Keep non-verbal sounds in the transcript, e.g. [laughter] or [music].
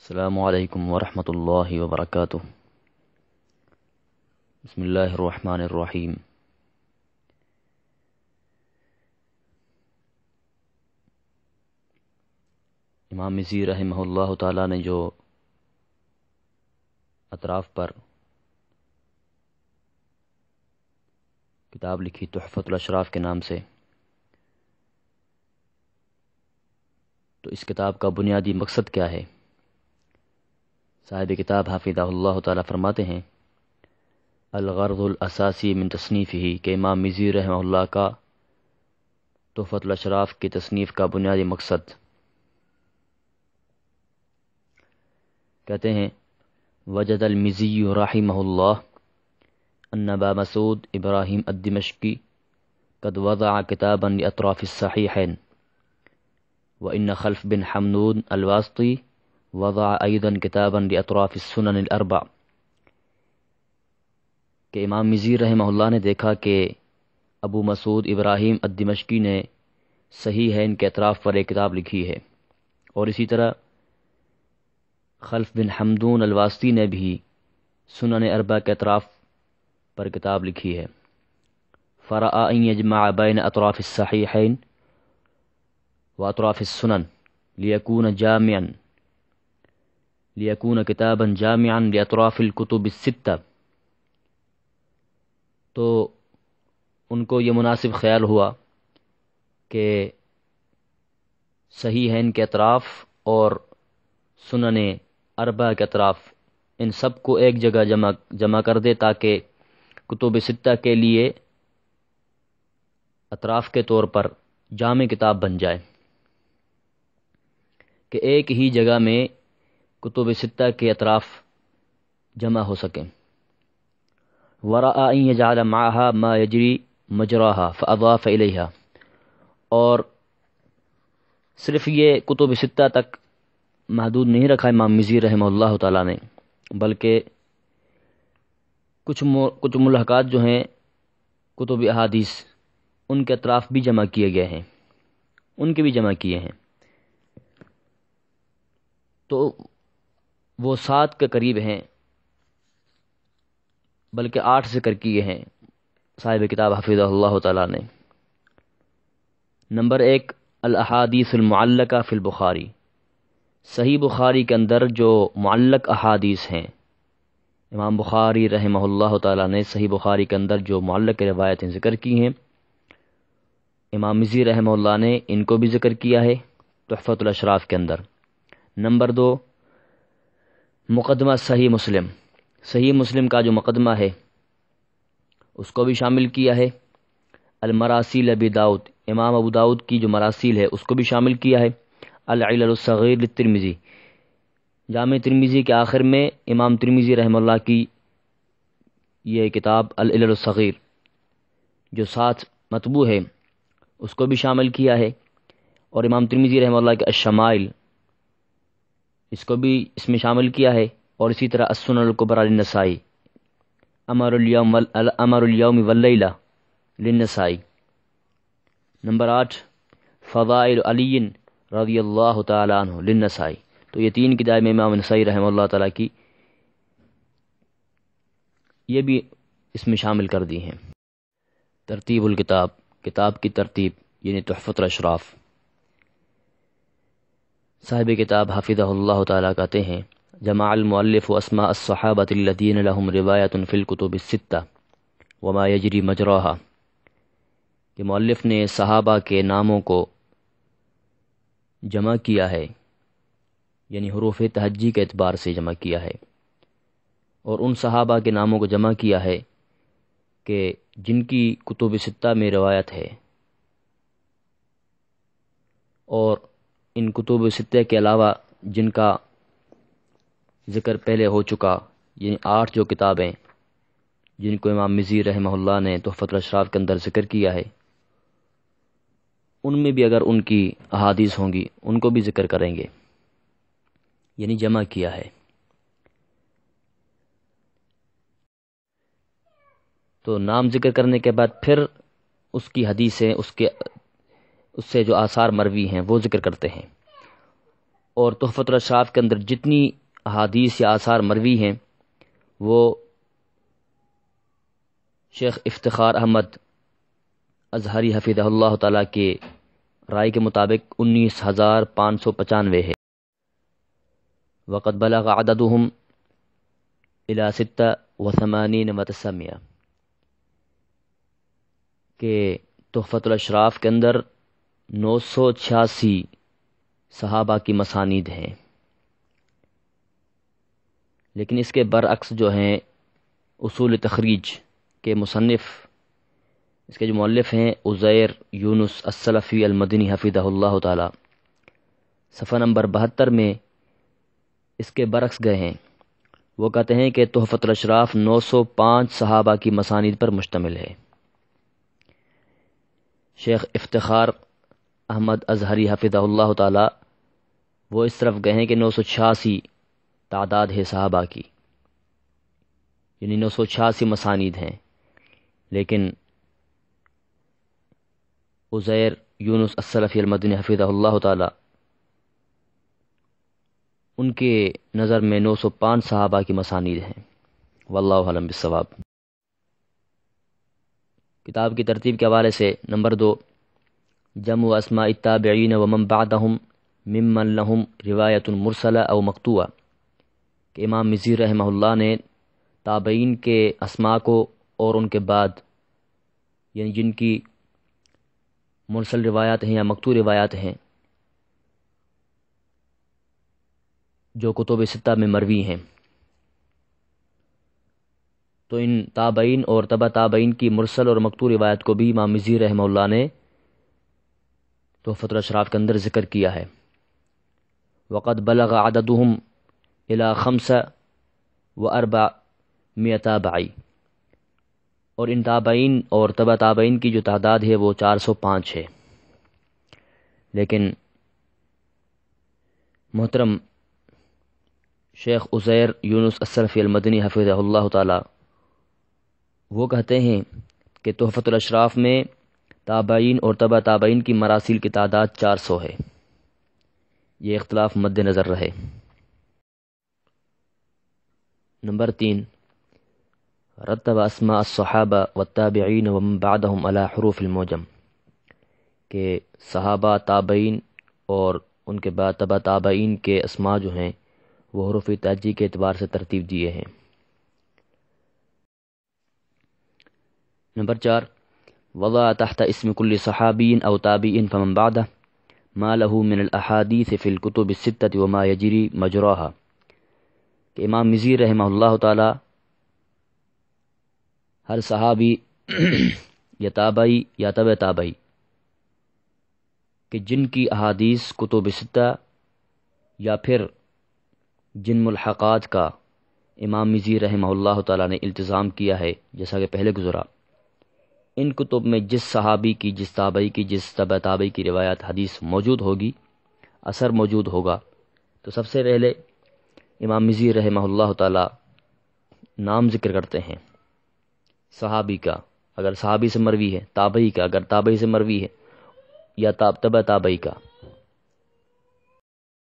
السلام علیکم ورحمۃ اللہ وبرکاتہ بسم اللہ الرحمن الرحیم امام مزی رحمہ اللہ تعالیٰ نے جو اطراف پر کتاب لکھی تحفت الاشراف کے نام سے تو اس کتاب کا بنیادی مقصد کیا ہے صاحب کتاب حافظ اللہ تعالیٰ فرماتے ہیں الغرض الاساسی من تصنیف ہی کہ امام مزی رحمہ اللہ کا تحفت الاشراف کی تصنیف کا بنیادی مقصد کہتے ہیں وجد المزی رحمہ اللہ انبا مسعود ابراہیم الدمشقی قد وضع آ کتاب اطراف صحیح صاحی ہین و بن حمنون الواسطی وضع ایدا کتابا لاطراف اطراف الاربع کہ امام مزیر رحمہ اللہ نے دیکھا کہ ابو مسعود ابراہیم الدمشقی نے صحیح ہے ان کے اطراف پر ایک کتاب لکھی ہے اور اسی طرح خلف بن حمدون الواسطی نے بھی سنن اربع کے اطراف پر کتاب لکھی ہے فرآج یجمع بین صحیح الصحیحین و اطراف السنن لیکون جامعن لیکون کتابا جامعا اطراف الکتب سطّ تو ان کو یہ مناسب خیال ہوا کہ صحیح ہے ان کے اطراف اور سنن اربع کے اطراف ان سب کو ایک جگہ جمع جمع کر دے تاکہ کتب سطح کے لیے اطراف کے طور پر جامع کتاب بن جائے کہ ایک ہی جگہ میں کتب سطح کے اطراف جمع ہو سکیں ورا ما یجری مجراہا ابوا فلیہ اور صرف یہ کتب سطح تک محدود نہیں رکھا ہے رحمہ اللہ تعالیٰ نے بلکہ کچھ کچھ ملحقات جو ہیں کتب احادیث ان کے اطراف بھی جمع کیے گئے ہیں ان کے بھی جمع کیے ہیں تو وہ سات کے قریب ہیں بلکہ آٹھ ذکر کیے ہیں صاحب کتاب حفیظ اللہ تعالیٰ نے نمبر ایک الحادیث المعلقہ فی البخاری صحیح بخاری کے اندر جو معلق احادیث ہیں امام بخاری رحمہ اللہ تعالیٰ نے صحیح بخاری کے اندر جو معلق روایتیں ذکر کی ہیں امام مزی رحمہ اللہ نے ان کو بھی ذکر کیا ہے تحفۃ الاشراف کے اندر نمبر دو مقدمہ صحیح مسلم صحیح مسلم کا جو مقدمہ ہے اس کو بھی شامل کیا ہے المراسیل ابی داود امام ابو داود کی جو مراسیل ہے اس کو بھی شامل کیا ہے الصغیر ترمیزی جامع ترمیزی کے آخر میں امام ترمیزی رحمہ اللہ کی یہ کتاب الصغیر جو ساتھ مطبوع ہے اس کو بھی شامل کیا ہے اور امام ترمیزی رحمہ اللہ کے الشمائل اس کو بھی اس میں شامل کیا ہے اور اسی طرح اسن القبر النسائی امر امرالیہ امر ولی ولیلہ لنسائی نمبر آٹھ فضائل علی رضی اللہ تعالیٰ عنہ لنسائی تو یہ تین کتاب امام نسائی رحمہ اللہ تعالیٰ کی یہ بھی اس میں شامل کر دی ہیں ترتیب الکتاب کتاب کی ترتیب یعنی تحفت الشراف صاحب کتاب حافظ اللہ تعالیٰ کہتے ہیں جما المولف و اسماء الصحابۃ روایت الفیل الستہ وما یجری مجروحہ کہ مؤلف نے صحابہ کے ناموں کو جمع کیا ہے یعنی حروف تہجی کے اعتبار سے جمع کیا ہے اور ان صحابہ کے ناموں کو جمع کیا ہے کہ جن کی کتب ستہ میں روایت ہے اور ان کتب و کے علاوہ جن کا ذکر پہلے ہو چکا یعنی آٹھ جو کتابیں جن کو امام مزیر رحمہ اللہ نے تحفت الشراف کے اندر ذکر کیا ہے ان میں بھی اگر ان کی احادیث ہوں گی ان کو بھی ذکر کریں گے یعنی جمع کیا ہے تو نام ذکر کرنے کے بعد پھر اس کی حدیثیں اس کے اس سے جو آثار مروی ہیں وہ ذکر کرتے ہیں اور تحفۃ الاشراف کے اندر جتنی احادیث یا آثار مروی ہیں وہ شیخ افتخار احمد اظہری حفیظ اللہ تعالیٰ کے رائے کے مطابق انیس ہزار پانچ سو پچانوے ہے وقت بلا کا عدد ستہ وسمانی نے متسمیہ کہ تحفۃ الاشراف کے اندر نو سو چھیاسی صحابہ کی مسانید ہیں لیکن اس کے برعکس جو ہیں اصول تخریج کے مصنف اس کے جو مؤلف ہیں عزیر یونس السلفی المدنی حفیظہ اللہ تعالی صفحہ نمبر بہتر میں اس کے برعکس گئے ہیں وہ کہتے ہیں کہ تحفت الاشراف نو سو پانچ صحابہ کی مسانید پر مشتمل ہے شیخ افتخار احمد اظہری حفظہ اللہ تعالی وہ اس طرف گئے ہیں کہ نو سو چھیاسی تعداد ہے صحابہ کی یعنی نو سو چھیاسی مسانید ہیں لیکن عزیر یونس السلفی المدن حفیظ اللہ تعالی ان کے نظر میں نو سو پانچ صحابہ کی مسانید ہیں واللہ عالم بالصواب کتاب کی ترتیب کے حوالے سے نمبر دو جم و اصماء و من بعدهم ممن مم روایت المرسلہ او مکتوا کہ امام مزیر رحمہ اللہ نے تابعین کے اسماء کو اور ان کے بعد یعنی جن کی مرسل روایات ہیں یا مکتو روایات ہیں جو کتب سطح میں مروی ہیں تو ان تابعین اور تبہ تابعین کی مرسل اور مکتو روایت کو بھی امام مزیر رحمہ اللہ نے تحفت الاشراف کے اندر ذکر کیا ہے وقت بلغ عددهم و اربہ و اربع آئی اور ان تابعین اور تبا تابعین کی جو تعداد ہے وہ چار سو پانچ ہے لیکن محترم شیخ عزیر یونس اصرفی المدنی حفیظ اللہ تعالی وہ کہتے ہیں کہ تحفت الاشراف میں تابعین اور تبع تابعین کی مراسیل کی تعداد چار سو ہے یہ اختلاف مد نظر رہے نمبر تین رتب اسماء الصحابہ و تابعین و علی حروف الموجم کہ صحابہ تابعین اور ان کے بعد تبع تابعین کے اسما جو ہیں وہ حروف تاجی کے اعتبار سے ترتیب دیے ہیں نمبر چار وضع تحت اسم كل صحابي أو اوطابی فمن بعده ما له من الأحاديث في الكتب الستة وما يجري مجراها کہ امام مزیر رحمہ اللہ تعالی ہر صحابی [clears throat] یا تابعی یا طب تابعی کہ جن کی احادیث کتب ستہ یا پھر جن ملحقات کا امام مزیر رحمہ اللہ تعالی نے التظام کیا ہے جیسا کہ پہلے گزرا ان کتب میں جس صحابی کی جس تابعی کی جس طب تابعی کی روایت حدیث موجود ہوگی اثر موجود ہوگا تو سب سے پہلے امام مزیر رحمہ اللہ تعالی نام ذکر کرتے ہیں صحابی کا اگر صحابی سے مروی ہے تابعی کا اگر تابعی سے مروی ہے یا طب تابعی کا